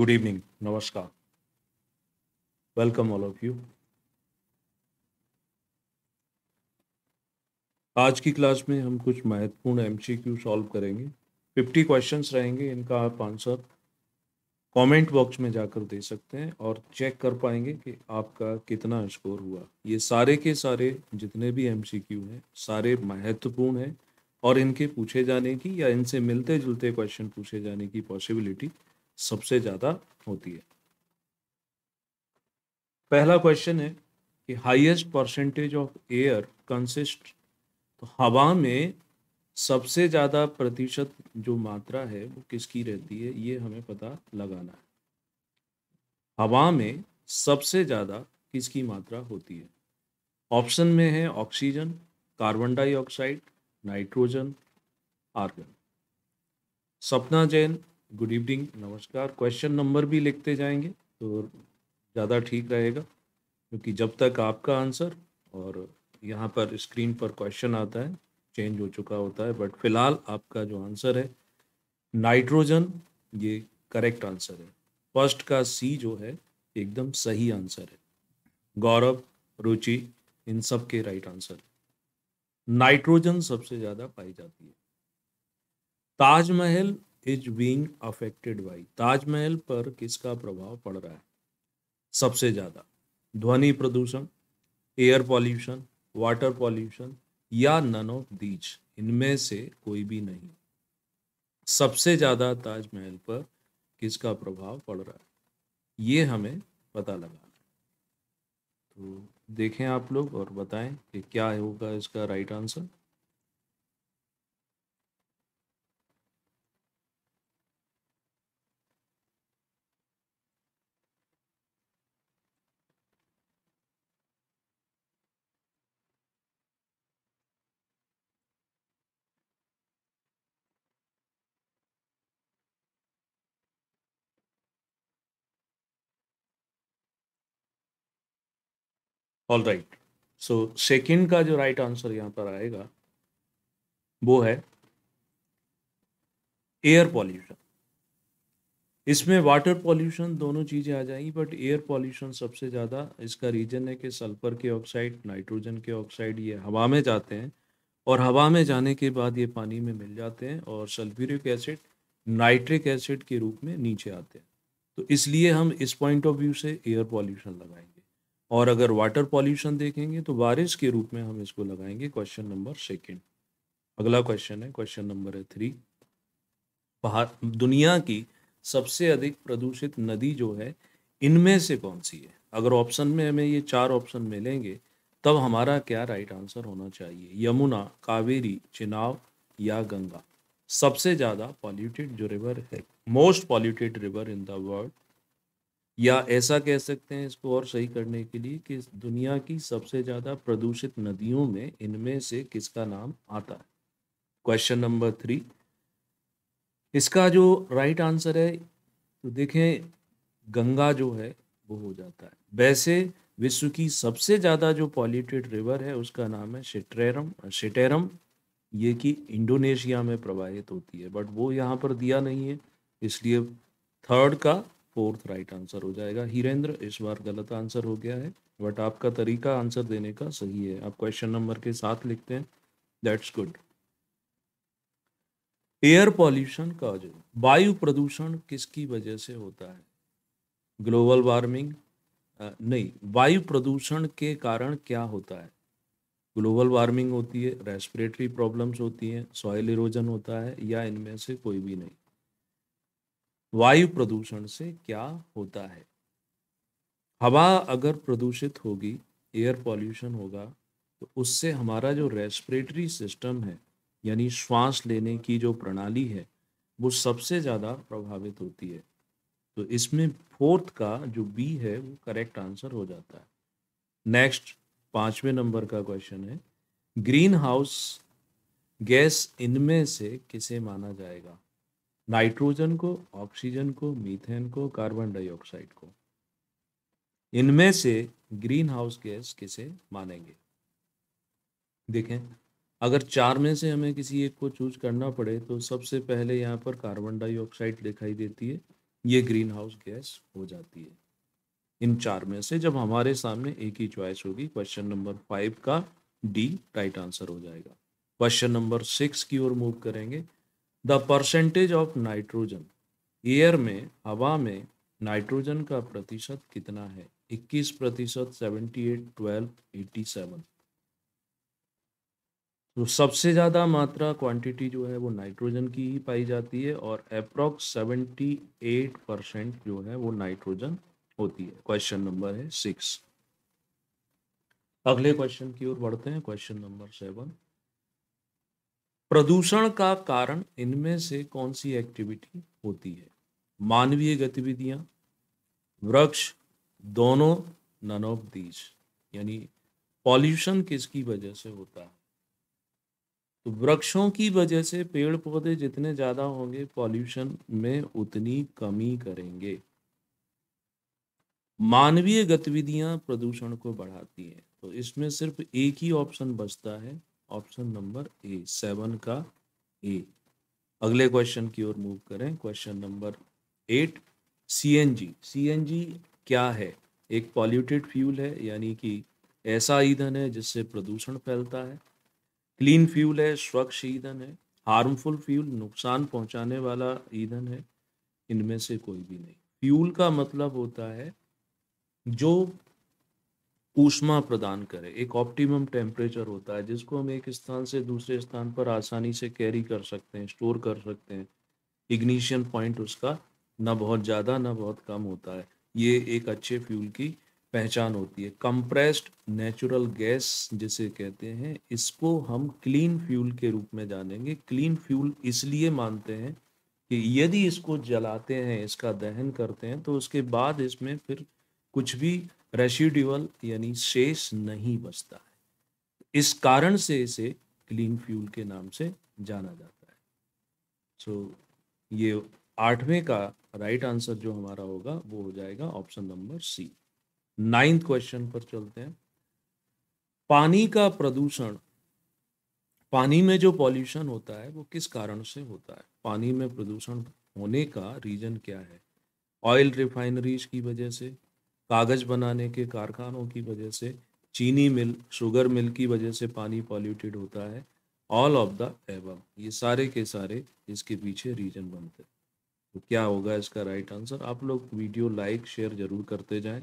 good evening नमस्कार welcome all of you आज की क्लास में हम कुछ महत्वपूर्ण एमसीक्यू सॉल्व करेंगे फिफ्टी क्वेश्चंस रहेंगे इनका आप आंसर कमेंट बॉक्स में जाकर दे सकते हैं और चेक कर पाएंगे कि आपका कितना स्कोर हुआ ये सारे के सारे जितने भी एमसीक्यू हैं सारे महत्वपूर्ण हैं और इनके पूछे जाने की या इनसे मिलते जुलते क्वेश्चन पूछे जाने की पॉसिबिलिटी सबसे ज्यादा होती है पहला क्वेश्चन है कि highest percentage of air consist तो हवा में सबसे ज़्यादा प्रतिशत जो मात्रा है वो किसकी रहती है ये हमें पता लगाना है हवा में सबसे ज़्यादा किसकी मात्रा होती है ऑप्शन में है oxygen carbon dioxide nitrogen argon Sapna Jain good evening नमस्कार क्वेश्चन नंबर भी लिखते जाएंगे तो ज़्यादा ठीक रहेगा क्योंकि जब तक आपका आंसर और यहाँ पर स्क्रीन पर क्वेश्चन आता है चेंज हो चुका होता है बट फिलहाल आपका जो आंसर है नाइट्रोजन ये करेक्ट आंसर है फर्स्ट का सी जो है एकदम सही आंसर है गौरव रुचि इन सब के राइट आंसर नाइट्रोजन सबसे ज़्यादा पाई जाती है Taj Mahal is being affected by Taj Mahal पर किसका प्रभाव पड़ रहा है सबसे ज़्यादा ध्वनि प्रदूषण एयर पॉल्यूशन वाटर पॉल्यूशन या नन ऑफ दीज इनमें से कोई भी नहीं सबसे ज़्यादा ताजमहल पर किसका प्रभाव पड़ रहा है ये हमें पता लगा है तो देखें आप लोग और बताएं कि क्या होगा इसका right answer all right so second का जो राइट आंसर यहाँ पर आएगा वो है एयर पॉल्यूशन इसमें वाटर पॉल्यूशन दोनों चीज़ें आ जाएंगी बट एयर पॉल्यूशन सबसे ज़्यादा इसका रीज़न है कि सल्फर के ऑक्साइड नाइट्रोजन के ऑक्साइड ये हवा में जाते हैं और हवा में जाने के बाद ये पानी में मिल जाते हैं और सल्फ्यूरिक एसिड नाइट्रिक एसिड के रूप में नीचे आते हैं तो इसलिए हम इस पॉइंट ऑफ व्यू से एयर पॉल्यूशन लगाएंगे और अगर वाटर पॉल्यूशन देखेंगे तो बारिश के रूप में हम इसको लगाएंगे क्वेश्चन नंबर सेकेंड अगला क्वेश्चन है क्वेश्चन नंबर है थ्री दुनिया की सबसे अधिक प्रदूषित नदी जो है इनमें से कौन सी है अगर ऑप्शन में हमें ये चार ऑप्शन मिलेंगे तब हमारा क्या राइट आंसर होना चाहिए यमुना कावेरी चिनाव या गंगा सबसे ज़्यादा पॉल्यूटेड जो रिवर है most polluted river in the world या ऐसा कह सकते हैं इसको और सही करने के लिए कि दुनिया की सबसे ज़्यादा प्रदूषित नदियों में इनमें से किसका नाम आता है क्वेश्चन नंबर थ्री इसका जो राइट आंसर है तो देखें गंगा जो है वो हो जाता है वैसे विश्व की सबसे ज़्यादा जो पॉल्यूटेड रिवर है उसका नाम है शिटरेरम शिटेरम ये कि इंडोनेशिया में प्रवाहित होती है बट वो यहाँ पर दिया नहीं है इसलिए थर्ड का फोर्थ राइट आंसर हो जाएगा हीरेंद्र इस बार गलत आंसर हो गया है बट आपका तरीका आंसर देने का सही है आप क्वेश्चन नंबर के साथ लिखते हैं दैट्स गुड एयर पॉल्यूशन जो वायु प्रदूषण किसकी वजह से होता है ग्लोबल वार्मिंग नहीं वायु प्रदूषण के कारण क्या होता है ग्लोबल वार्मिंग होती है रेस्पिरेटरी प्रॉब्लम्स होती हैं सॉयल इरोजन होता है या इनमें से कोई भी नहीं वायु प्रदूषण से क्या होता है हवा अगर प्रदूषित होगी एयर पॉल्यूशन होगा तो उससे हमारा जो रेस्पिरेटरी सिस्टम है यानी श्वास लेने की जो प्रणाली है वो सबसे ज़्यादा प्रभावित होती है तो इसमें फोर्थ का जो बी है वो करेक्ट आंसर हो जाता है नेक्स्ट पाँचवें नंबर का क्वेश्चन है ग्रीन हाउस गैस इनमें से किसे माना जाएगा नाइट्रोजन को ऑक्सीजन को मीथेन को कार्बन डाइऑक्साइड को इनमें से ग्रीन हाउस गैस किसे मानेंगे देखें अगर चार में से हमें किसी एक को चूज करना पड़े तो सबसे पहले यहाँ पर कार्बन डाइऑक्साइड दिखाई देती है ये ग्रीन हाउस गैस हो जाती है इन चार में से जब हमारे सामने एक ही चॉइस होगी क्वेश्चन नंबर फाइव का डी राइट आंसर हो जाएगा क्वेश्चन नंबर सिक्स की ओर मूव करेंगे the percentage of nitrogen air में हवा में नाइट्रोजन का प्रतिशत कितना है 21 प्रतिशत seventy eight twelve eighty seven तो सबसे ज़्यादा मात्रा क्वांटिटी जो है वो नाइट्रोजन की ही पाई जाती है और अप्रॉक्स सेवेंटी एट परसेंट जो है वो नाइट्रोजन होती है क्वेश्चन नंबर है सिक्स अगले क्वेश्चन की ओर बढ़ते हैं क्वेश्चन नंबर सेवन प्रदूषण का कारण इनमें से कौन सी एक्टिविटी होती है मानवीय गतिविधियां वृक्ष दोनों ननोपदीज दीज यानी पॉल्यूशन किसकी वजह से होता है तो वृक्षों की वजह से पेड़ पौधे जितने ज़्यादा होंगे पॉल्यूशन में उतनी कमी करेंगे मानवीय गतिविधियां प्रदूषण को बढ़ाती हैं तो इसमें सिर्फ एक ही ऑप्शन बचता है ऑप्शन नंबर ए सेवन का ए अगले क्वेश्चन की ओर मूव करें question number eight CNG CNG क्या है एक पॉल्यूटेड फ्यूल है यानी कि ऐसा ईंधन है जिससे प्रदूषण फैलता है क्लीन फ्यूल है स्वच्छ ईंधन है हार्मफुल फ्यूल नुकसान पहुंचाने वाला ईंधन है इनमें से कोई भी नहीं फ्यूल का मतलब होता है जो ऊष्मा प्रदान करे एक ऑप्टिमम टेम्परेचर होता है जिसको हम एक स्थान से दूसरे स्थान पर आसानी से कैरी कर सकते हैं स्टोर कर सकते हैं इग्निशियन पॉइंट उसका ना बहुत ज़्यादा ना बहुत कम होता है ये एक अच्छे फ्यूल की पहचान होती है कंप्रेस्ड नेचुरल गैस जिसे कहते हैं इसको हम क्लीन फ्यूल के रूप में जानेंगे क्लीन फ्यूल इसलिए मानते हैं कि यदि इसको जलाते हैं इसका दहन करते हैं तो उसके बाद इसमें फिर कुछ भी रेसिड्यूअल यानी शेष नहीं बचता है इस कारण से इसे क्लीन फ्यूल के नाम से जाना जाता है सो so, ये आठवें का राइट आंसर जो हमारा होगा वो हो जाएगा option number C ninth question पर चलते हैं पानी का प्रदूषण पानी में जो पॉल्यूशन होता है वो किस कारण से होता है पानी में प्रदूषण होने का रीजन क्या है ऑयल रिफाइनरीज की वजह से कागज़ बनाने के कारखानों की वजह से चीनी मिल शुगर मिल की वजह से पानी पॉल्यूटेड होता है ऑल ऑफ द एबव ये सारे के सारे इसके पीछे रीजन बनते हैं तो क्या होगा इसका राइट आंसर आप लोग वीडियो लाइक शेयर ज़रूर करते जाएं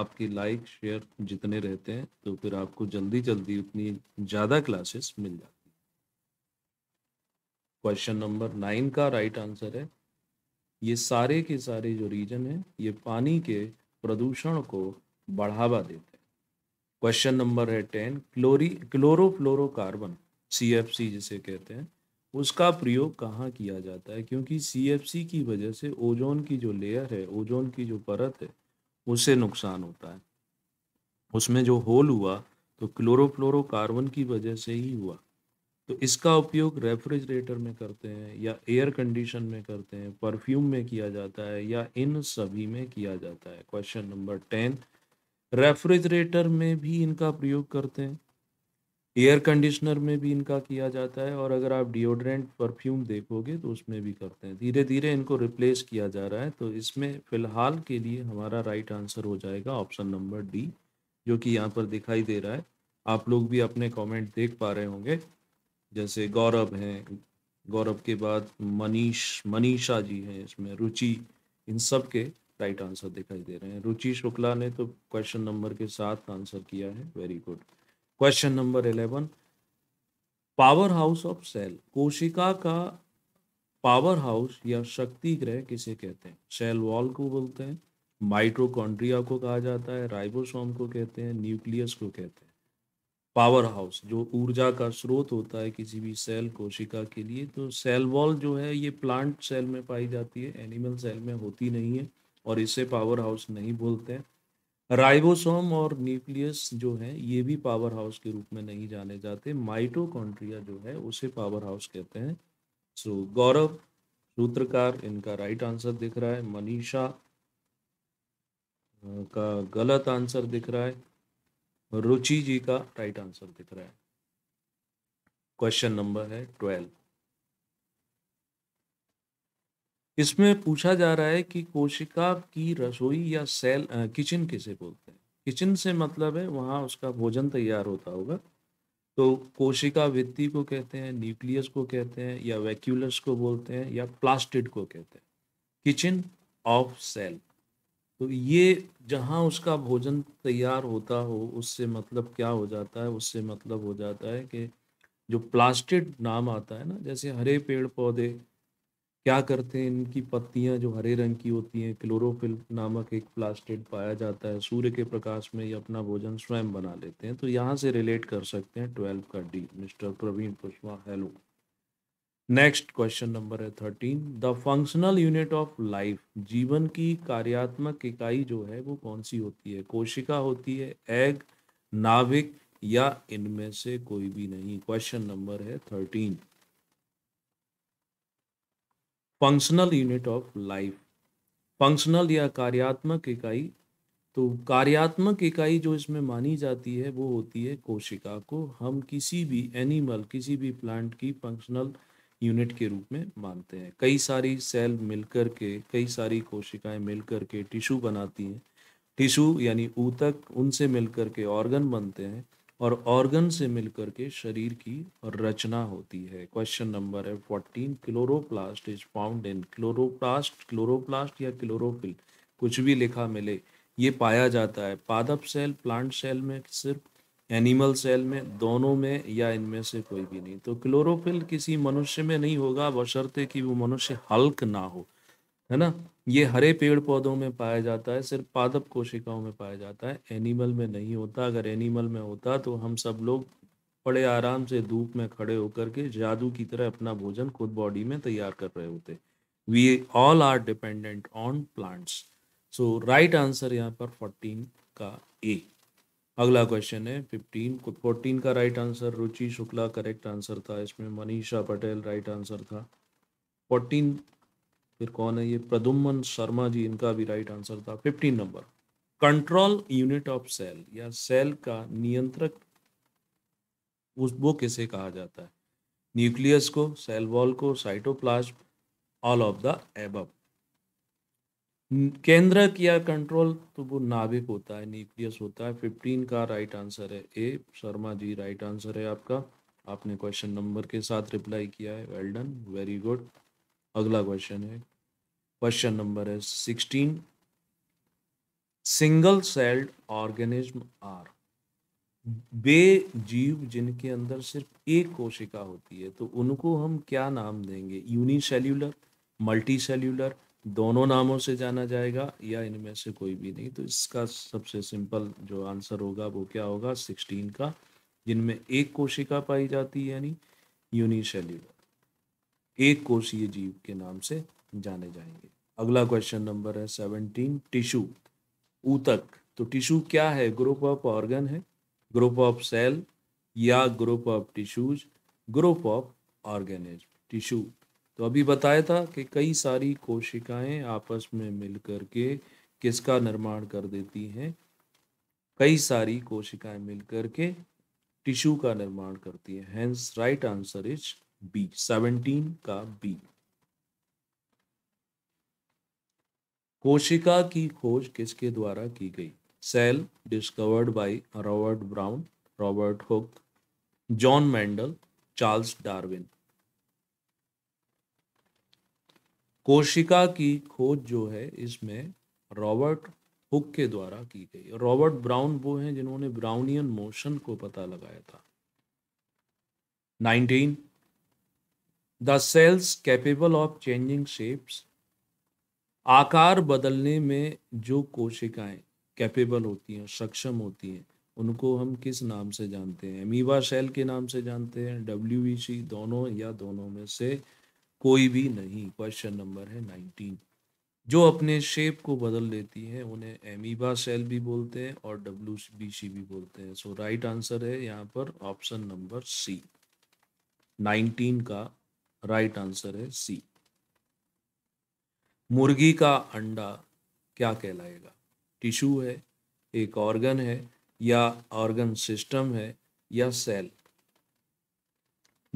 आपकी लाइक शेयर जितने रहते हैं तो फिर आपको जल्दी जल्दी उतनी ज़्यादा क्लासेस मिल जाती क्वेश्चन नंबर नाइन का राइट आंसर है ये सारे के सारे जो रीजन है ये पानी के प्रदूषण को बढ़ावा देते हैं क्वेश्चन नंबर है टेन क्लोरी क्लोरोफ्लोरोकार्बन सी एफ सी जिसे कहते हैं उसका प्रयोग कहाँ किया जाता है क्योंकि सी एफ सी की वजह से ओजोन की जो लेयर है ओजोन की जो परत है उसे नुकसान होता है उसमें जो होल हुआ तो क्लोरोफ्लोरोकार्बन की वजह से ही हुआ तो इसका उपयोग रेफ्रिजरेटर में करते हैं या एयर कंडीशन में करते हैं परफ्यूम में किया जाता है या इन सभी में किया जाता है क्वेश्चन नंबर टेन रेफ्रिजरेटर में भी इनका प्रयोग करते हैं एयर कंडीशनर में भी इनका किया जाता है और अगर आप डिओड्रेंट परफ्यूम देखोगे तो उसमें भी करते हैं धीरे धीरे इनको रिप्लेस किया जा रहा है तो इसमें फिलहाल के लिए हमारा राइट आंसर हो जाएगा ऑप्शन नंबर डी जो कि यहाँ पर दिखाई दे रहा है आप लोग भी अपने कमेंट देख पा रहे होंगे जैसे गौरव हैं गौरव के बाद मनीष मनीषा जी हैं इसमें रुचि इन सब के राइट आंसर दिखाई दे रहे हैं रुचि शुक्ला ने तो क्वेश्चन नंबर के साथ आंसर किया है very good question number eleven powerhouse of cell कोशिका का पावर हाउस या शक्ति ग्रह किसे कहते हैं सेल वॉल को बोलते हैं माइट्रोकॉन्ड्रिया को कहा जाता है राइबोसोम को कहते हैं न्यूक्लियस को कहते हैं पावर हाउस जो ऊर्जा का स्रोत होता है किसी भी सेल कोशिका के लिए तो सेल वॉल जो है ये प्लांट सेल में पाई जाती है एनिमल सेल में होती नहीं है और इसे पावर हाउस नहीं बोलते राइबोसोम और न्यूक्लियस जो है ये भी पावर हाउस के रूप में नहीं जाने जाते माइटोकॉन्ट्रिया जो है उसे पावर हाउस कहते हैं सो so, गौरव सूत्रकार इनका राइट आंसर दिख रहा है मनीषा का गलत आंसर दिख रहा है रुचि जी का राइट आंसर दिख रहा है क्वेश्चन नंबर है ट्वेल्व इसमें पूछा जा रहा है कि कोशिका की रसोई या सेल किचन किसे बोलते हैं किचन से मतलब है वहाँ उसका भोजन तैयार होता होगा तो कोशिका वित्ती को कहते हैं न्यूक्लियस को कहते हैं या वैक्यूलस को बोलते हैं या प्लास्टिड को कहते हैं किचन ऑफ सेल तो ये जहाँ उसका भोजन तैयार होता हो उससे मतलब क्या हो जाता है उससे मतलब हो जाता है कि जो प्लास्टिड नाम आता है ना जैसे हरे पेड़ पौधे क्या करते हैं इनकी पत्तियां जो हरे रंग की होती हैं क्लोरोफिल नामक एक प्लास्टिड पाया जाता है सूर्य के प्रकाश में ये अपना भोजन स्वयं बना लेते हैं तो यहाँ से रिलेट कर सकते हैं ट्वेल्व का D mister Praveen Kushwaha hello next question number है thirteen the functional unit of life जीवन की कार्यात्मक इकाई जो है वो कौन सी होती है कोशिका होती है एग नाभिक या इनमें से कोई भी नहीं क्वेश्चन नंबर है thirteen functional unit of life functional या कार्यात्मक इकाई तो कार्यात्मक इकाई जो इसमें मानी जाती है वो होती है कोशिका को हम किसी भी एनिमल किसी भी प्लांट की फंक्शनल यूनिट के रूप में मानते हैं कई सारी सेल मिलकर के कई सारी कोशिकाएं मिलकर के टिश्यू बनाती हैं टिश्यू यानी ऊतक उनसे मिलकर के ऑर्गन बनते हैं और ऑर्गन से मिलकर के शरीर की रचना होती है क्वेश्चन नंबर है fourteen chloroplast is found in chloroplast chloroplast या क्लोरोफिल कुछ भी लिखा मिले ये पाया जाता है पादप सेल प्लांट सेल में सिर्फ एनिमल सेल में दोनों में या इनमें से कोई भी नहीं तो क्लोरोफिल किसी मनुष्य में नहीं होगा बशर्ते कि वो मनुष्य हल्क ना हो है ना ये हरे पेड़ पौधों में पाया जाता है सिर्फ पादप कोशिकाओं में पाया जाता है एनिमल में नहीं होता अगर एनिमल में होता तो हम सब लोग बड़े आराम से धूप में खड़े होकर के जादू की तरह अपना भोजन खुद बॉडी में तैयार कर रहे होते we all are dependent on plants so right answer यहाँ पर फोर्टीन का ए अगला क्वेश्चन है फिफ्टीन फोर्टीन का right answer Ruchi Shukla correct answer था इसमें मनीषा पटेल राइट आंसर था फोर्टीन फिर कौन है ये प्रदुमन शर्मा जी इनका भी राइट आंसर था fifteen number control unit of cell या सेल का नियंत्रक उस वो किसे कहा जाता है न्यूक्लियस को सेल वॉल को cytoplasm all of the above केंद्र किया कंट्रोल तो वो नाभिक होता है न्यूक्लियस होता है फिफ्टीन का राइट आंसर है A Sharma ji right answer है आपका आपने क्वेश्चन नंबर के साथ रिप्लाई किया है वेल डन वेरी गुड अगला क्वेश्चन है क्वेश्चन नंबर है sixteen single celled organism are बे जीव जिनके अंदर सिर्फ एक कोशिका होती है तो उनको हम क्या नाम देंगे यूनिसेल्यूलर सेल्यूलर दोनों नामों से जाना जाएगा या इनमें से कोई भी नहीं तो इसका सबसे सिंपल जो आंसर होगा वो क्या होगा सिक्सटीन का जिनमें एक कोशिका पाई जाती है यानी यूनिसेल्यूलर एक कोशीय जीव के नाम से जाने जाएंगे अगला क्वेश्चन नंबर है सेवनटीन टिश्यू ऊतक तो टिश्यू क्या है ग्रुप ऑफ ऑर्गन है ग्रुप ऑफ सेल या group of tissues group of organisms tissue तो अभी बताया था कि कई सारी कोशिकाएं आपस में मिलकर के किसका निर्माण कर देती हैं कई सारी कोशिकाएं मिलकर के टिश्यू का निर्माण करती है hence right answer is B seventeen का बी कोशिका की खोज किसके द्वारा की गई cell discovered by Robert Brown Robert Hooke John Mendel Charles Darwin कोशिका की खोज जो है इसमें रॉबर्ट हुक के द्वारा की गई रॉबर्ट ब्राउन वो हैं जिन्होंने ब्राउनियन मोशन को पता लगाया था 19 the cells capable of changing shapes आकार बदलने में जो कोशिकाएं कैपेबल होती हैं सक्षम होती हैं उनको हम किस नाम से जानते हैं अमीबा सेल के नाम से जानते हैं डब्ल्यू e दोनों या दोनों में से कोई भी नहीं क्वेश्चन नंबर है नाइनटीन जो अपने शेप को बदल लेती हैं उन्हें एमीबा सेल भी बोलते हैं और डब्ल्यू बी सी भी बोलते हैं सो राइट आंसर है यहाँ पर ऑप्शन नंबर सी नाइनटीन का राइट आंसर है सी मुर्गी का अंडा क्या कहलाएगा टिश्यू है एक ऑर्गन है या ऑर्गन सिस्टम है या सेल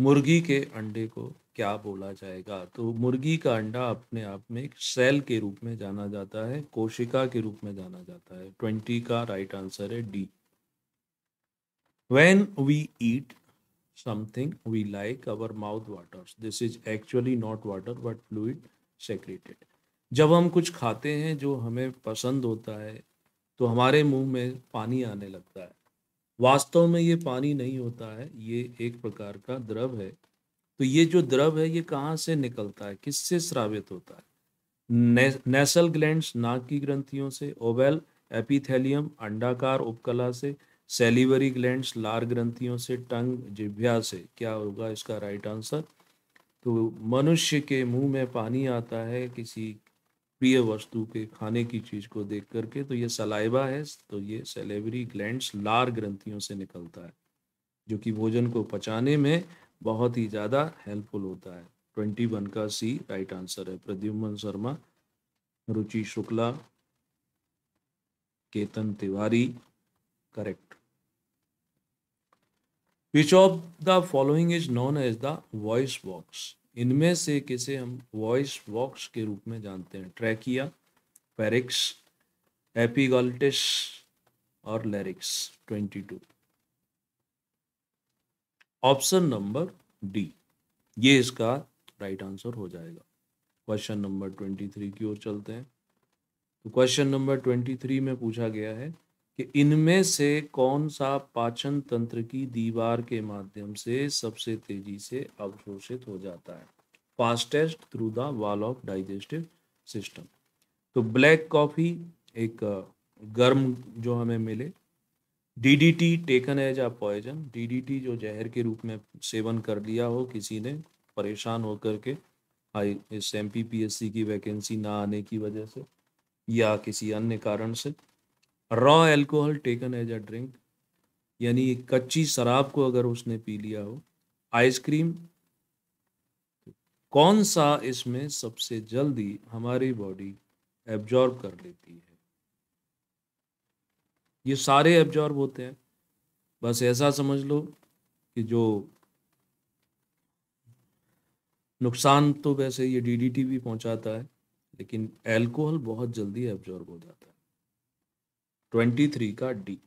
मुर्गी के अंडे को क्या बोला जाएगा तो मुर्गी का अंडा अपने आप में एक सेल के रूप में जाना जाता है कोशिका के रूप में जाना जाता है ट्वेंटी का राइट आंसर है D when we eat something we like our mouth water this is actually not water but fluid secreted जब हम कुछ खाते हैं जो हमें पसंद होता है तो हमारे मुंह में पानी आने लगता है वास्तव में ये पानी नहीं होता है ये एक प्रकार का द्रव है तो ये जो द्रव है ये कहाँ से निकलता है किससे श्रावित होता है ने, नेसल ग्लैंड्स नाक की ग्रंथियों से ओवेल एपिथेलियम अंडाकार उपकला से सेलिवरी ग्लैंड्स लार ग्रंथियों से टंग जिभ्या से क्या होगा इसका राइट आंसर तो मनुष्य के मुंह में पानी आता है किसी प्रिय वस्तु के खाने की चीज को देख करके तो ये सलाइवा है तो ये सेलेवरी ग्लैंड्स लार ग्रंथियों से निकलता है जो कि भोजन को पचाने में बहुत ही ज़्यादा हेल्पफुल होता है ट्वेंटी वन का सी राइट आंसर है Pradyuman Sharma Ruchi Shukla Ketan Tiwari correct which of the following is known as the voice box इनमें से किसे हम वॉइस बॉक्स के रूप में जानते हैं ट्रैकिया पेरिक्स एपीगॉल्टिस और larynx twenty two option number D ये इसका राइट आंसर हो जाएगा क्वेश्चन नंबर ट्वेंटी थ्री की ओर चलते हैं तो क्वेश्चन नंबर ट्वेंटी थ्री में पूछा गया है कि इनमें से कौन सा पाचन तंत्र की दीवार के माध्यम से सबसे तेजी से अवशोषित हो जाता है fastest through the wall of digestive system तो ब्लैक कॉफ़ी एक गर्म जो हमें मिले DDT taken as a poison DDT जो जहर के रूप में सेवन कर लिया हो किसी ने परेशान होकर के आई इस एम की वैकेंसी ना आने की वजह से या किसी अन्य कारण से raw alcohol taken as a drink यानी कच्ची शराब को अगर उसने पी लिया हो आइसक्रीम कौन सा इसमें सबसे जल्दी हमारी बॉडी एब्जॉर्ब कर लेती है ये सारे एब्जॉर्ब होते हैं बस ऐसा समझ लो कि जो नुकसान तो वैसे ये डीडीटी भी पहुंचाता है लेकिन एल्कोहल बहुत जल्दी एब्जॉर्ब हो जाता है ट्वेंटी थ्री का डी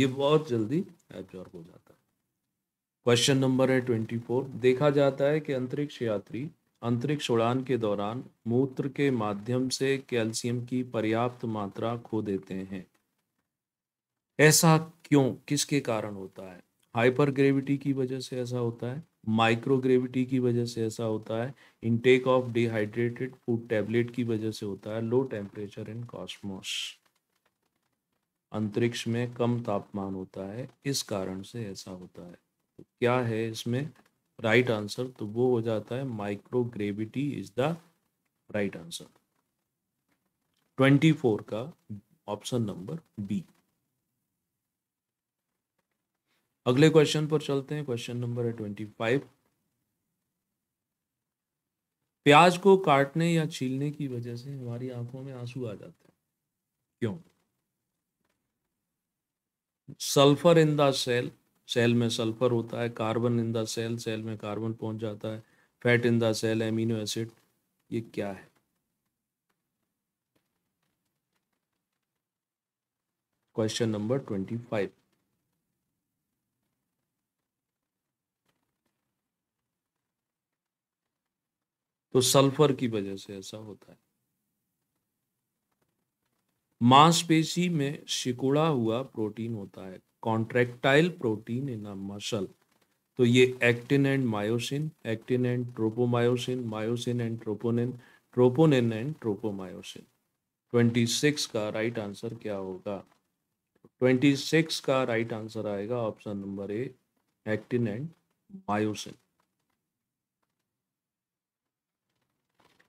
ये बहुत जल्दी एब्जॉर्ब हो जाता है क्वेश्चन नंबर है ट्वेंटी फोर देखा जाता है कि अंतरिक्ष यात्री अंतरिक्ष उड़ान के दौरान मूत्र के माध्यम से कैल्शियम की पर्याप्त मात्रा खो देते हैं ऐसा क्यों किसके कारण होता है हाइपर ग्रेविटी की वजह से ऐसा होता है माइक्रो ग्रेविटी की वजह से ऐसा होता है intake of dehydrated food tablet की वजह से होता है लो टेम्परेचर इन कॉस्मोस अंतरिक्ष में कम तापमान होता है इस कारण से ऐसा होता है तो क्या है इसमें राइट right आंसर तो वो हो जाता है micro gravity is the right answer twenty four का ऑप्शन नंबर बी अगले क्वेश्चन पर चलते हैं क्वेश्चन नंबर है ट्वेंटी फाइव प्याज को काटने या छीलने की वजह से हमारी आंखों में आंसू आ जाते हैं क्यों sulphur in the cell cell में सल्फर होता है carbon in the cell cell में कार्बन पहुंच जाता है fat in the cell amino acid ये क्या है क्वेश्चन नंबर ट्वेंटी फाइव तो सल्फर की वजह से ऐसा होता है मांसपेशी में शिकुड़ा हुआ प्रोटीन होता है contractile protein in a muscle तो ये actin and myosin actin and tropomyosin myosin and troponin troponin and tropomyosin twenty six का राइट आंसर क्या होगा ट्वेंटी सिक्स का राइट आंसर आएगा option number A actin and myosin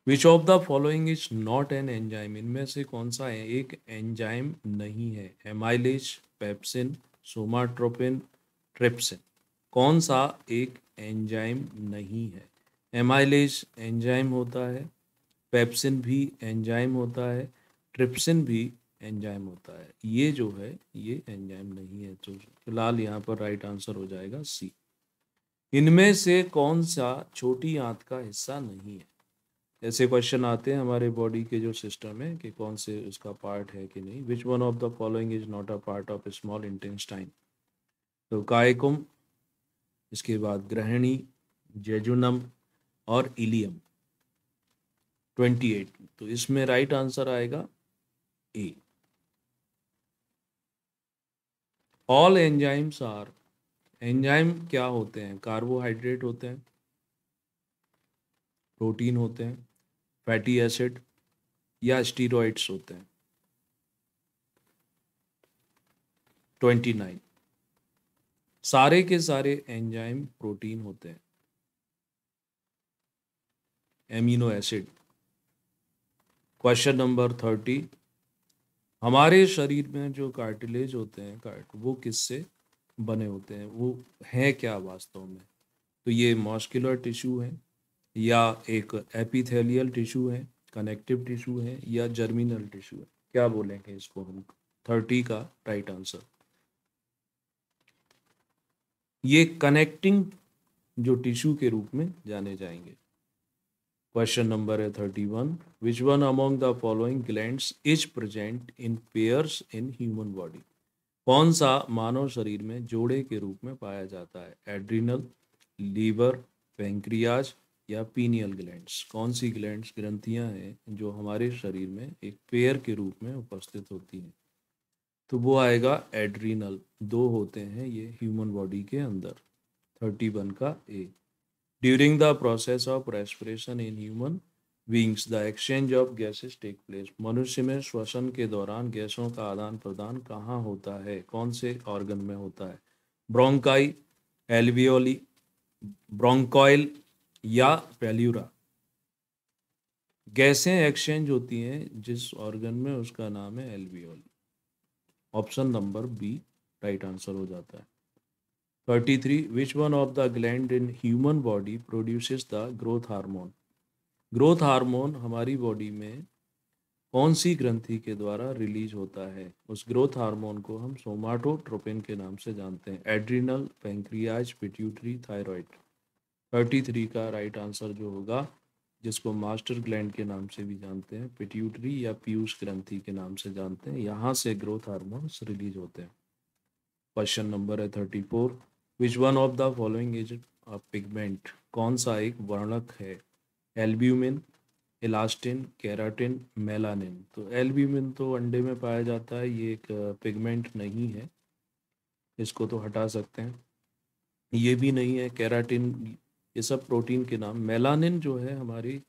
which of the following is not an enzyme इनमें से कौन सा है एक एंजाइम नहीं है एमाइलेज पेप्सिन सोमाट्रोपिन ट्रिप्सिन कौन सा एक एंजाइम नहीं है एमाइलेज एंजाइम होता है पेप्सिन भी एंजाइम होता है ट्रिप्सिन भी एंजाइम होता है ये जो है ये एंजाइम नहीं है तो फिलहाल यहाँ पर राइट आंसर हो जाएगा सी इनमें से कौन सा छोटी आंत का हिस्सा नहीं है ऐसे क्वेश्चन आते हैं हमारे बॉडी के जो सिस्टम है कि कौन से उसका पार्ट है कि नहीं which one of the following is not a part of small intestine तो कायकुम इसके बाद ग्रहणी जेजुनम और इलियम ट्वेंटी एट तो इसमें राइट आंसर आएगा A all enzymes are enzyme क्या होते हैं कार्बोहाइड्रेट होते हैं प्रोटीन होते हैं फैटी एसिड या स्टीरोइड्स होते हैं ट्वेंटी नाइन सारे के सारे एंजाइम प्रोटीन होते हैं amino acid question number thirty हमारे शरीर में जो कार्टिलेज होते हैं कार्ट वो किससे बने होते हैं वो हैं क्या वास्तव में तो ये मॉस्कुलर टिश्यू है या एक एपिथेलियल टिश्यू है कनेक्टिव टिश्यू है या जर्मिनल टिश्यू है क्या बोलेंगे इसको हम थर्टी का राइट आंसर ये कनेक्टिंग जो टिश्यू के रूप में जाने जाएंगे क्वेश्चन नंबर है thirty one which one among the following glands is present in pairs in human body कौन सा मानव शरीर में जोड़े के रूप में पाया जाता है एड्रीनल लीवर पेंक्रियाज या पीनियल ग्लैंड्स कौन सी ग्लैंड्स ग्रंथियां हैं जो हमारे शरीर में एक पेयर के रूप में उपस्थित होती हैं तो वो आएगा एड्रीनल दो होते हैं ये ह्यूमन बॉडी के अंदर थर्टी वन का A during the process of respiration in human beings the exchange of gases take place मनुष्य में श्वसन के दौरान गैसों का आदान प्रदान कहाँ होता है कौन से ऑर्गन में होता है ब्रोंकाई एल्वियोली ब्रोंकॉइल या पेल्यूरा गैसें एक्सचेंज होती हैं जिस ऑर्गन में उसका नाम है alveoli option number B right answer हो जाता है thirty three which one of the gland in human body produces the growth hormone growth hormone हमारी बॉडी में कौन सी ग्रंथि के द्वारा रिलीज होता है उस ग्रोथ हार्मोन को हम सोमाटोट्रोपिन के नाम से जानते हैं adrenal pancreas pituitary thyroid thirty three का राइट आंसर जो होगा जिसको मास्टर ग्लैंड के नाम से भी जानते हैं पिट्यूटरी या पीयूष ग्रंथि के नाम से जानते हैं यहाँ से ग्रोथ हार्मोन्स रिलीज होते हैं क्वेश्चन नंबर है thirty four which one of the following as a pigment कौन सा एक वर्णक है एल्ब्यूमिन इलास्टिन केराटिन मेलानिन तो एल्ब्यूमिन तो अंडे में पाया जाता है ये एक पिगमेंट नहीं है इसको तो हटा सकते हैं ये भी नहीं है केराटिन ये सब प्रोटीन के नाम मेलानिन जो है हमारी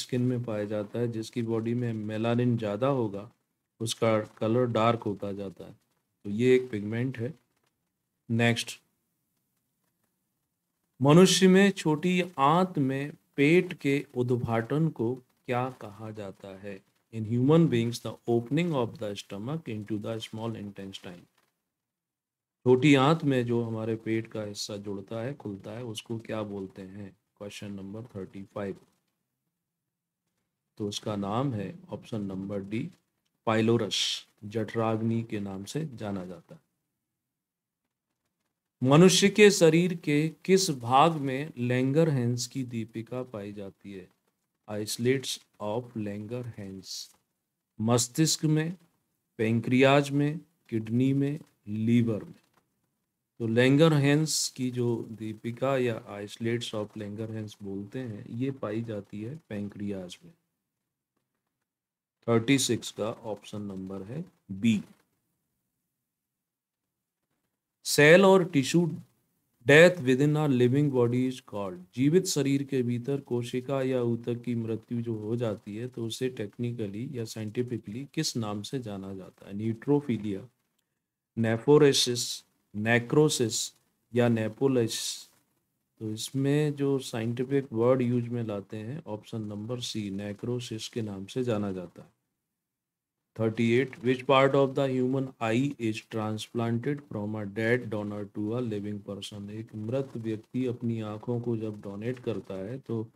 स्किन में पाया जाता है जिसकी बॉडी में मेलानिन ज़्यादा होगा उसका कलर डार्क होता जाता है तो ये एक पिगमेंट है नेक्स्ट मनुष्य में छोटी आंत में पेट के उद्घाटन को क्या कहा जाता है in human beings the opening of the stomach into the small intestine छोटी आंत में जो हमारे पेट का हिस्सा जुड़ता है खुलता है उसको क्या बोलते हैं क्वेश्चन नंबर थर्टी फाइव तो उसका नाम है ऑप्शन नंबर डी पाइलोरस जठराग्नि के नाम से जाना जाता है मनुष्य के शरीर के किस भाग में लेंगर हैंस की दीपिका पाई जाती है आइसलेट्स ऑफ लेंगर हैंस मस्तिष्क में पेंक्रियाज में किडनी में लीवर में तो लेंगर हैंस की जो दीपिका या आइसलेट्स ऑफ लेंगर हैंस बोलते हैं ये पाई जाती है पेंक्रियाज में थर्टी सिक्स का ऑप्शन नंबर है बी सेल और tissue death within our living body is called जीवित शरीर के भीतर कोशिका या ऊतक की मृत्यु जो हो जाती है तो उसे टेक्निकली या साइंटिफिकली किस नाम से जाना जाता है न्यूट्रोफीलिया नेफोरेसिस नेक्रोसिस या नेपोलिस तो इसमें जो साइंटिफिक वर्ड यूज में लाते हैं ऑप्शन नंबर सी नेक्रोसिस के नाम से जाना जाता है thirty eight which part of the human eye is transplanted from a dead donor to a living person एक मृत व्यक्ति अपनी आँखों को जब डोनेट करता है तो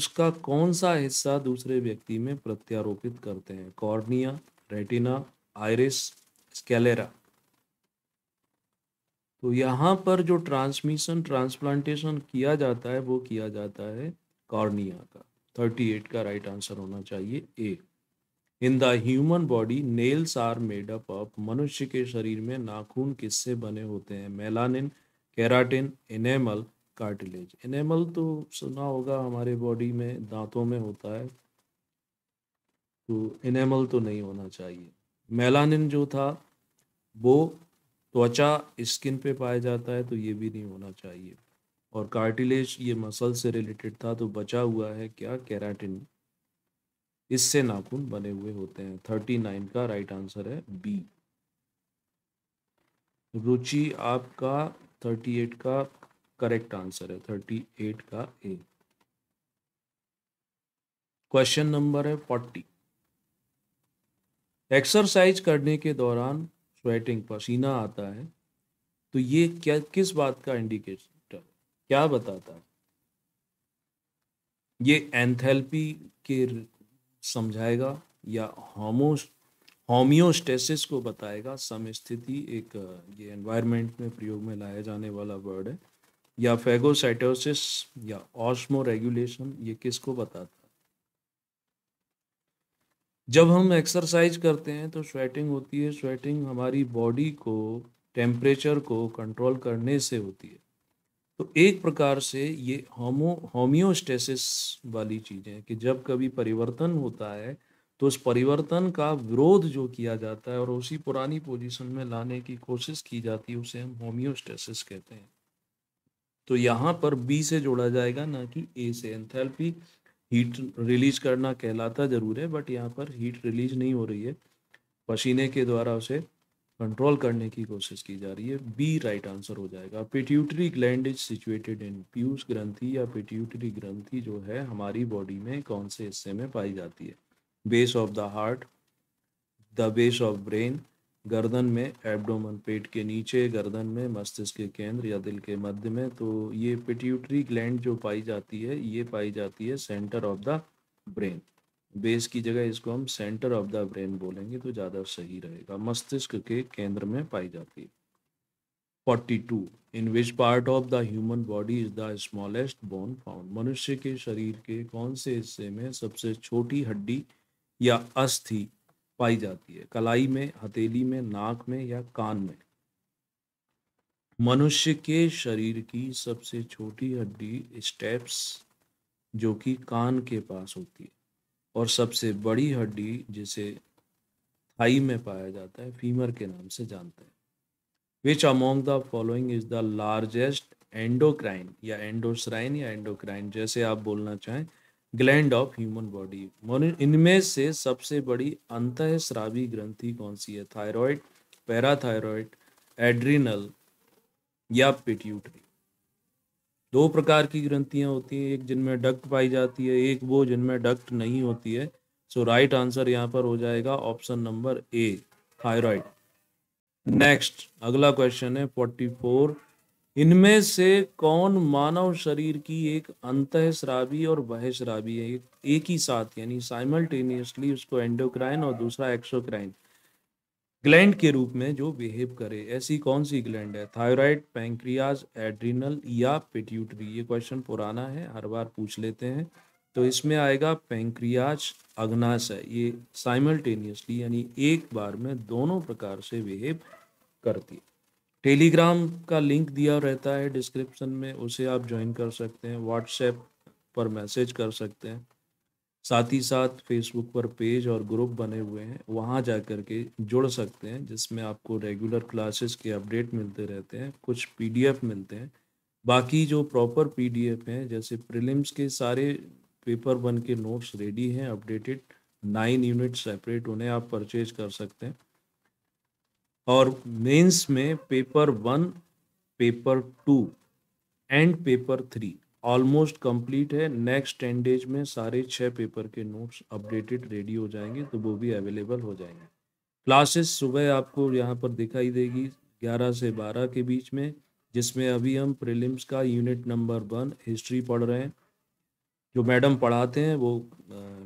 उसका कौन सा हिस्सा दूसरे व्यक्ति में प्रत्यारोपित करते हैं कॉर्निया रेटिना आयरिस स्केलेरा तो यहाँ पर जो ट्रांसमिशन ट्रांसप्लांटेशन किया जाता है वो किया जाता है कॉर्निया का थर्टी एट का राइट आंसर होना चाहिए A in the human body nails are made up of मनुष्य के शरीर में नाखून किससे बने होते हैं melanin keratin enamel cartilage enamel तो सुना होगा हमारे बॉडी में दांतों में होता है तो एनेमल तो नहीं होना चाहिए मेलानिन जो था वो त्वचा स्किन पे पाया जाता है तो ये भी नहीं होना चाहिए और कार्टिलेज ये मसल से रिलेटेड था तो बचा हुआ है क्या कैराटिन इससे नाखून बने हुए होते हैं थर्टी नाइन का राइट आंसर है बी रुचि आपका थर्टी एट का करेक्ट आंसर है थर्टी एट का ए क्वेश्चन नंबर है फोर्टी एक्सरसाइज करने के दौरान स्वेटिंग पसीना आता है तो ये क्या किस बात का इंडिकेटर क्या बताता है ये एंथैल्पी के समझाएगा या होमोस्ट होम्योस्टेसिस को बताएगा समस्थिति एक ये एनवायरनमेंट में प्रयोग में लाया जाने वाला वर्ड है या फेगोसाइटोसिस या ऑस्मो रेगुलेशन ये किसको बताता है जब हम एक्सरसाइज करते हैं तो स्वेटिंग होती है स्वेटिंग हमारी बॉडी को टेम्परेचर को कंट्रोल करने से होती है तो एक प्रकार से ये होमो होम्योस्टेसिस वाली चीज़ है कि जब कभी परिवर्तन होता है तो उस परिवर्तन का विरोध जो किया जाता है और उसी पुरानी पोजीशन में लाने की कोशिश की जाती है उसे हम होम्योस्टेसिस कहते हैं तो यहाँ पर बी से जोड़ा जाएगा ना कि ए से एंथैल्पी हीट रिलीज करना कहलाता ज़रूर है बट यहाँ पर हीट रिलीज नहीं हो रही है पसीने के द्वारा उसे कंट्रोल करने की कोशिश की जा रही है बी राइट आंसर हो जाएगा pituitary gland is situated in प्यूस ग्रंथी या पिट्यूटरी ग्रंथी जो है हमारी बॉडी में कौन से हिस्से में पाई जाती है base of the heart the base of brain गर्दन में एब्डोमन पेट के नीचे गर्दन में मस्तिष्क के केंद्र या दिल के मध्य में तो ये पिट्यूटरी ग्लैंड जो पाई जाती है ये पाई जाती है centre of the brain base की जगह इसको हम सेंटर ऑफ द ब्रेन बोलेंगे तो ज़्यादा सही रहेगा मस्तिष्क के केंद्र में पाई जाती है forty two in which part of the human body is the smallest bone found मनुष्य के शरीर के कौन से हिस्से में सबसे छोटी हड्डी या अस्थि पाई जाती है कलाई में हथेली में नाक में या कान में मनुष्य के शरीर की सबसे छोटी हड्डी स्टेप्स जो कि कान के पास होती है और सबसे बड़ी हड्डी जिसे थाई में पाया जाता है फीमर के नाम से जानते हैं which among the following is the largest endocrine या एंडोसराइन या एंडोक्राइन जैसे आप बोलना चाहें ग्लैंड ऑफ ह्यूमन बॉडी इनमें से सबसे बड़ी अंत श्रावी ग्रंथि कौन सी है थायराइड पैराथायरॉयड एड्रीनल या पिट्यूटरी दो प्रकार की ग्रंथियां होती हैं एक जिनमें डक्ट पाई जाती है एक वो जिनमें डक्ट नहीं होती है सो राइट आंसर यहाँ पर हो जाएगा option number A thyroid next अगला क्वेश्चन है फोर्टी फोर इनमें से कौन मानव शरीर की एक अंत श्रावी और बह श्रावी है एक ही साथ यानी साइमल्टेनियसली उसको एंडोक्राइन और दूसरा एक्सोक्राइन ग्लैंड के रूप में जो बिहेव करे ऐसी कौन सी ग्लैंड है थायराइड पैंक्रियाज एड्रीनल या पिट्यूटरी ये क्वेश्चन पुराना है हर बार पूछ लेते हैं तो इसमें आएगा पैंक्रियाज अग्नाशय ये साइमल्टेनियसली यानी एक बार में दोनों प्रकार से बिहेव करती है टेलीग्राम का लिंक दिया रहता है डिस्क्रिप्शन में उसे आप ज्वाइन कर सकते हैं व्हाट्सएप पर मैसेज कर सकते हैं साथ ही साथ फेसबुक पर पेज और ग्रुप बने हुए हैं वहाँ जा कर के जुड़ सकते हैं जिसमें आपको रेगुलर क्लासेस के अपडेट मिलते रहते हैं कुछ पीडीएफ मिलते हैं बाकी जो प्रॉपर पीडीएफ हैं जैसे प्रिलिम्स के सारे पेपर बन के नोट्स रेडी हैं अपडेटेड नाइन यूनिट सेपरेट उन्हें आप परचेज कर सकते हैं और मेंस में paper one paper two and paper three almost complete है नेक्स्ट टेन डेज में सारे छः पेपर के नोट्स अपडेटेड रेडी हो जाएंगे तो वो भी अवेलेबल हो जाएंगे क्लासेस सुबह आपको यहाँ पर दिखाई देगी 11 से 12 के बीच में जिसमें अभी हम प्रीलिम्स का यूनिट नंबर वन हिस्ट्री पढ़ रहे हैं जो मैडम पढ़ाते हैं वो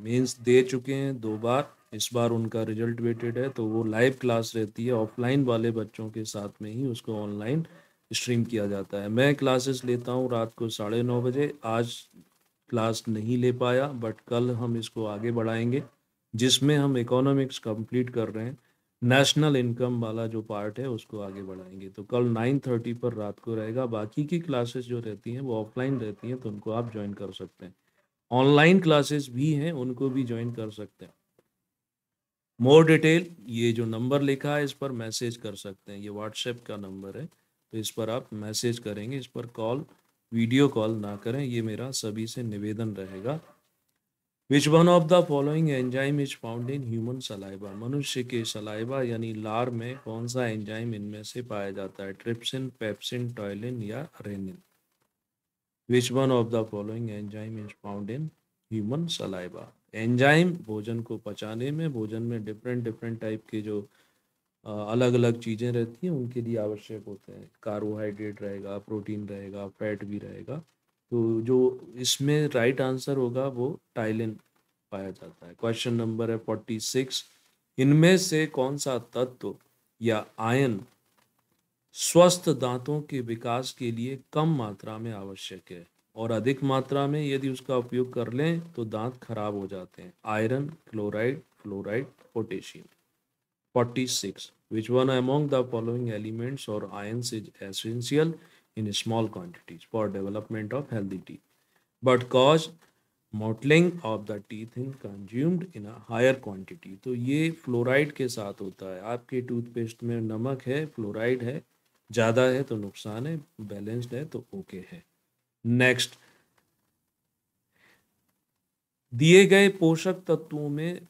मेंस दे चुके हैं दो बार इस बार उनका रिजल्ट वेटेड है तो वो लाइव क्लास रहती है ऑफलाइन वाले बच्चों के साथ में ही उसको ऑनलाइन स्ट्रीम किया जाता है मैं क्लासेस लेता हूँ रात को साढ़े नौ बजे आज क्लास नहीं ले पाया बट कल हम इसको आगे बढ़ाएंगे जिसमें हम इकोनॉमिक्स कंप्लीट कर रहे हैं नेशनल इनकम वाला जो पार्ट है उसको आगे बढ़ाएंगे तो कल नाइन थर्टी पर रात को रहेगा बाकी की क्लासेस जो रहती हैं वो ऑफलाइन रहती हैं तो उनको आप ज्वाइन कर सकते हैं ऑनलाइन क्लासेस भी हैं उनको भी ज्वाइन कर सकते हैं मोर डिटेल ये जो नंबर लिखा है इस पर मैसेज कर सकते हैं ये व्हाट्सएप का नंबर है तो इस पर आप मैसेज करेंगे इस पर कॉल वीडियो कॉल ना करें ये मेरा सभी से निवेदन रहेगा which one of the following enzyme is found in human saliva मनुष्य के सलाइबा यानी लार में कौन सा एंजाइम इनमें से पाया जाता है ट्रिप्सिन पेप्सिन टॉयलिन या rennin which one of the following enzyme is found in human saliva enzyme भोजन को पचाने में भोजन में डिफरेंट डिफरेंट टाइप के जो अलग अलग चीज़ें रहती हैं उनके लिए आवश्यक होते हैं कार्बोहाइड्रेट रहेगा प्रोटीन रहेगा फैट भी रहेगा तो जो इसमें राइट आंसर होगा वो टाइलिन पाया जाता है क्वेश्चन नंबर है फोर्टी सिक्स इनमें से कौन सा तत्व या आयन स्वस्थ दांतों के विकास के लिए कम मात्रा में आवश्यक है और अधिक मात्रा में यदि उसका उपयोग कर लें तो दांत खराब हो जाते हैं iron chloride fluoride potassium forty six which one among the following elements और ions is essential in small quantities for development of healthy teeth but cause mottling of the teeth in consumed in a higher quantity तो ये fluoride के साथ होता है आपके toothpaste में नमक है फ्लोराइड है ज़्यादा है तो नुकसान है बैलेंस्ड है तो ओके है नेक्स्ट दिए गए पोषक तत्वों में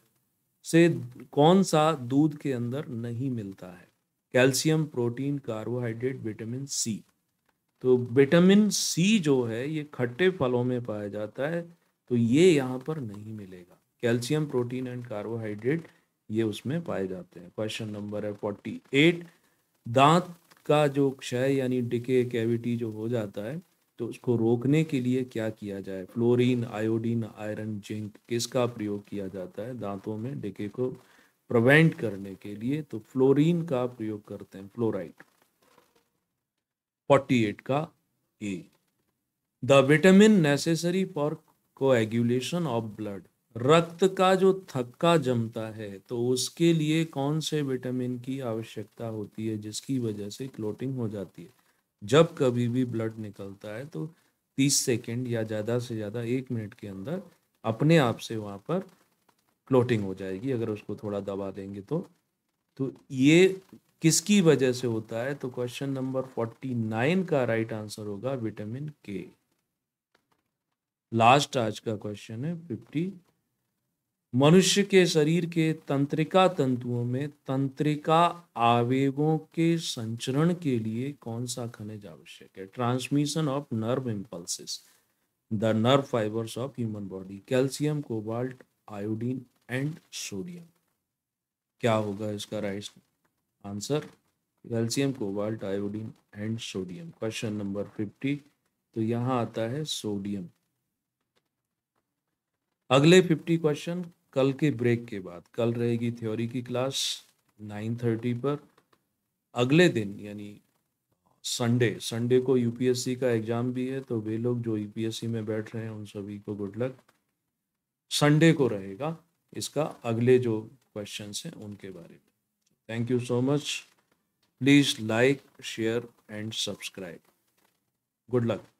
से कौन सा दूध के अंदर नहीं मिलता है calcium protein carbohydrate vitamin C तो विटामिन सी जो है ये खट्टे फलों में पाया जाता है तो ये यहाँ पर नहीं मिलेगा कैल्शियम प्रोटीन एंड कार्बोहाइड्रेट ये उसमें पाए जाते हैं क्वेश्चन नंबर है फोर्टी एट दांत का जो क्षय यानी डिके कैविटी जो हो जाता है तो उसको रोकने के लिए क्या किया जाए फ्लोरीन आयोडीन आयरन जिंक किसका प्रयोग किया जाता है दांतों में डिके को प्रिवेंट करने के लिए तो फ्लोरीन का प्रयोग करते हैं फ्लोराइड 48 का A the vitamin necessary for coagulation of blood रक्त का जो थक्का जमता है तो उसके लिए कौन से विटामिन की आवश्यकता होती है जिसकी वजह से क्लोटिंग हो जाती है जब कभी भी ब्लड निकलता है तो तीस सेकेंड या ज़्यादा से ज़्यादा एक मिनट के अंदर अपने आप से वहाँ पर क्लोटिंग हो जाएगी अगर उसको थोड़ा दबा देंगे तो तो ये किसकी वजह से होता है तो क्वेश्चन नंबर फोर्टी नाइन का राइट आंसर होगा विटामिन के लास्ट आज का क्वेश्चन है फिफ्टी मनुष्य के शरीर के तंत्रिका तंतुओं में तंत्रिका आवेगों के संचरण के लिए कौन सा खनिज आवश्यक है transmission of nerve impulses the nerve fibres of human body calcium cobalt iodine and sodium क्या होगा इसका right answer calcium cobalt iodine and sodium question number fifty तो यहाँ आता है सोडियम अगले फिफ्टी क्वेश्चन कल के ब्रेक के बाद कल रहेगी थ्योरी की क्लास नाइन थर्टी पर अगले दिन यानी संडे संडे को यूपीएससी का एग्ज़ाम भी है तो वे लोग जो यूपीएससी में बैठ रहे हैं उन सभी को गुड लक संडे को रहेगा इसका अगले जो क्वेश्चन हैं उनके बारे में thank you so much please like share and subscribe good luck